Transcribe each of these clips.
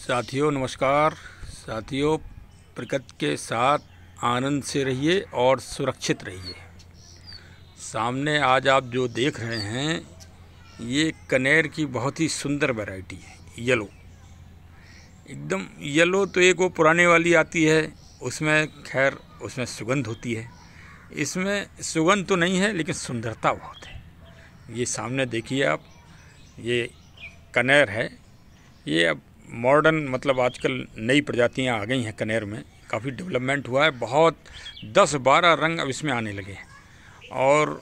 साथियों नमस्कार साथियों प्रकृति के साथ आनंद से रहिए और सुरक्षित रहिए सामने आज आप जो देख रहे हैं ये कनेर की बहुत ही सुंदर वैरायटी है येलो एकदम येलो तो एक वो पुराने वाली आती है उसमें खैर उसमें सुगंध होती है इसमें सुगंध तो नहीं है लेकिन सुंदरता बहुत है ये सामने देखिए आप ये कनेर है ये अब मॉडर्न मतलब आजकल नई प्रजातियाँ आ गई हैं कनेर में काफ़ी डेवलपमेंट हुआ है बहुत दस बारह रंग अब इसमें आने लगे हैं और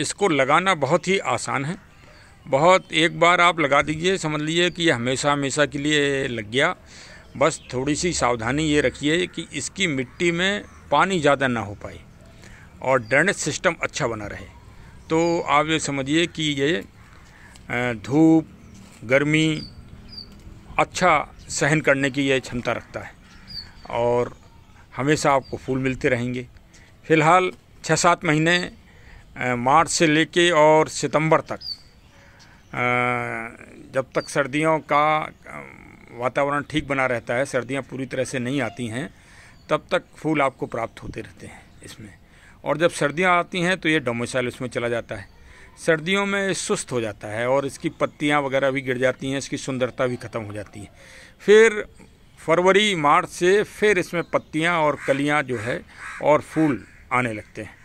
इसको लगाना बहुत ही आसान है बहुत एक बार आप लगा दीजिए समझ लीजिए कि हमेशा हमेशा के लिए लग गया बस थोड़ी सी सावधानी ये रखिए कि इसकी मिट्टी में पानी ज़्यादा ना हो पाए और ड्रेनेज सिस्टम अच्छा बना रहे तो आप ये समझिए कि ये धूप गर्मी अच्छा सहन करने की यह क्षमता रखता है और हमेशा आपको फूल मिलते रहेंगे फ़िलहाल छः सात महीने मार्च से लेके और सितंबर तक जब तक सर्दियों का वातावरण ठीक बना रहता है सर्दियां पूरी तरह से नहीं आती हैं तब तक फूल आपको प्राप्त होते रहते हैं इसमें और जब सर्दियां आती हैं तो ये डोमोसाइल उसमें चला जाता है सर्दियों में सुस्त हो जाता है और इसकी पत्तियाँ वगैरह भी गिर जाती हैं इसकी सुंदरता भी ख़त्म हो जाती है फिर फरवरी मार्च से फिर इसमें पत्तियाँ और कलियाँ जो है और फूल आने लगते हैं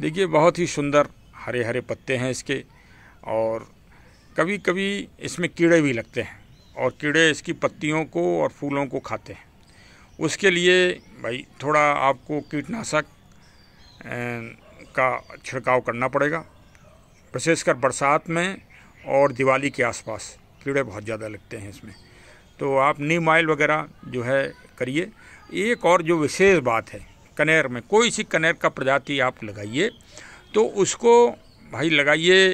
देखिए बहुत ही सुंदर हरे हरे पत्ते हैं इसके और कभी कभी इसमें कीड़े भी लगते हैं और कीड़े इसकी पत्तियों को और फूलों को खाते हैं उसके लिए भाई थोड़ा आपको कीटनाशक का छिड़काव करना पड़ेगा विशेषकर बरसात में और दिवाली के आसपास कीड़े बहुत ज़्यादा लगते हैं इसमें तो आप नीम ऑयल वगैरह जो है करिए एक और जो विशेष बात है कनेर में कोई सी कनेर का प्रजाति आप लगाइए तो उसको भाई लगाइए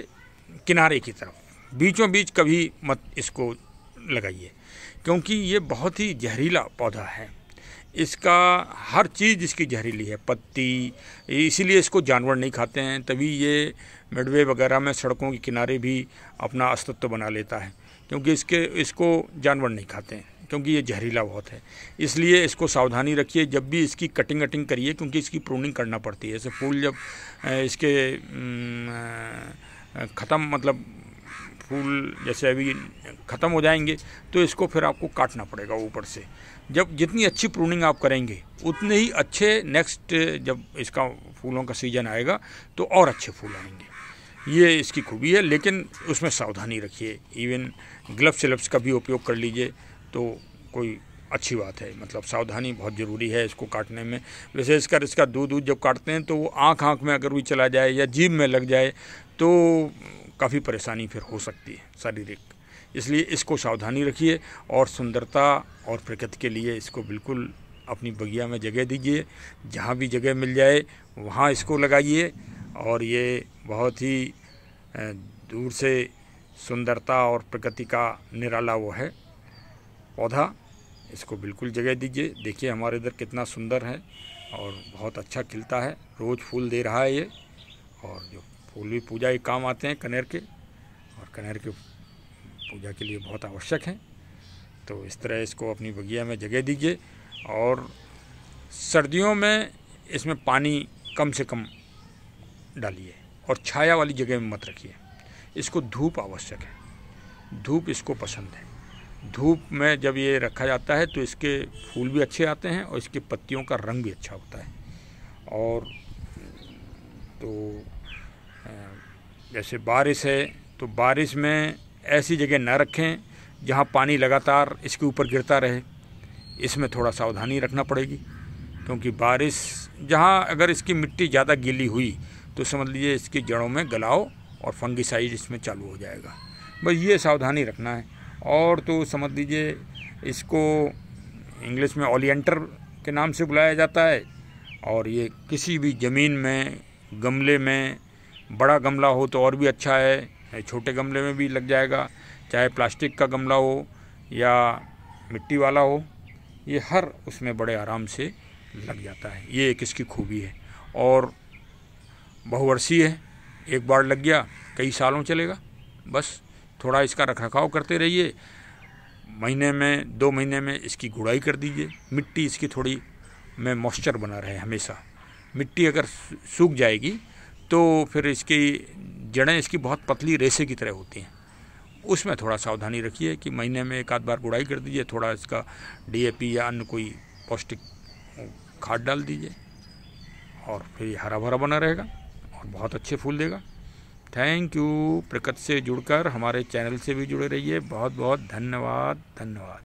किनारे की तरफ बीचों बीच कभी मत इसको लगाइए क्योंकि ये बहुत ही जहरीला पौधा है इसका हर चीज़ इसकी जहरीली है पत्ती इसीलिए इसको जानवर नहीं खाते हैं तभी ये मिडवे वगैरह में सड़कों के किनारे भी अपना अस्तित्व बना लेता है क्योंकि इसके इसको जानवर नहीं खाते हैं क्योंकि ये जहरीला बहुत है इसलिए इसको सावधानी रखिए जब भी इसकी कटिंग कटिंग करिए क्योंकि इसकी प्रूनिंग करना पड़ती है जैसे फूल जब इसके ख़त्म मतलब फूल जैसे अभी ख़त्म हो जाएंगे तो इसको फिर आपको काटना पड़ेगा ऊपर से जब जितनी अच्छी प्रूनिंग आप करेंगे उतने ही अच्छे नेक्स्ट जब इसका फूलों का सीजन आएगा तो और अच्छे फूल आएंगे ये इसकी खूबी है लेकिन उसमें सावधानी रखिए इवन ग्लव्स सिलप्स का भी उपयोग कर लीजिए तो कोई अच्छी बात है मतलब सावधानी बहुत ज़रूरी है इसको काटने में विशेषकर इसका दूध दूध जब काटते हैं तो वो आँख आँख में अगर भी चला जाए या जीभ में लग जाए तो काफ़ी परेशानी फिर हो सकती है शारीरिक इसलिए इसको सावधानी रखिए और सुंदरता और प्रकृति के लिए इसको बिल्कुल अपनी बगिया में जगह दीजिए जहाँ भी जगह मिल जाए वहाँ इसको लगाइए और ये बहुत ही दूर से सुंदरता और प्रकृति का निराला वो है पौधा इसको बिल्कुल जगह दीजिए देखिए हमारे इधर कितना सुंदर है और बहुत अच्छा खिलता है रोज़ फूल दे रहा है ये और जो फूल भी पूजा के काम आते हैं कनेर के और कनेर के पूजा के लिए बहुत आवश्यक हैं तो इस तरह इसको अपनी बगिया में जगह दीजिए और सर्दियों में इसमें पानी कम से कम डालिए और छाया वाली जगह में मत रखिए इसको धूप आवश्यक है धूप इसको पसंद है धूप में जब ये रखा जाता है तो इसके फूल भी अच्छे आते हैं और इसके पत्तियों का रंग भी अच्छा होता है और तो जैसे बारिश है तो बारिश में ऐसी जगह ना रखें जहाँ पानी लगातार इसके ऊपर गिरता रहे इसमें थोड़ा सावधानी रखना पड़ेगी क्योंकि बारिश जहाँ अगर इसकी मिट्टी ज़्यादा गीली हुई तो समझ लीजिए इसकी जड़ों में गलाओ और फंगिसाइड इसमें चालू हो जाएगा बस ये सावधानी रखना है और तो समझ लीजिए इसको इंग्लिश में ओलियंटर के नाम से बुलाया जाता है और ये किसी भी ज़मीन में गमले में बड़ा गमला हो तो और भी अच्छा है छोटे गमले में भी लग जाएगा चाहे प्लास्टिक का गमला हो या मिट्टी वाला हो ये हर उसमें बड़े आराम से लग जाता है ये एक इसकी खूबी है और बहुवर्षीय है एक बार लग गया कई सालों चलेगा बस थोड़ा इसका रखरखाव करते रहिए महीने में दो महीने में इसकी गुड़ाई कर दीजिए मिट्टी इसकी थोड़ी में मॉइस्चर बना रहे हमेशा मिट्टी अगर सूख जाएगी तो फिर इसकी जड़ें इसकी बहुत पतली रेसे की तरह होती हैं उसमें थोड़ा सावधानी रखिए कि महीने में एक आध बार गुड़ाई कर दीजिए थोड़ा इसका डी या अन्य कोई पौष्टिक खाद डाल दीजिए और फिर हरा भरा बना रहेगा और बहुत अच्छे फूल देगा थैंक यू प्रकृति से जुड़कर हमारे चैनल से भी जुड़े रहिए बहुत बहुत धन्यवाद धन्यवाद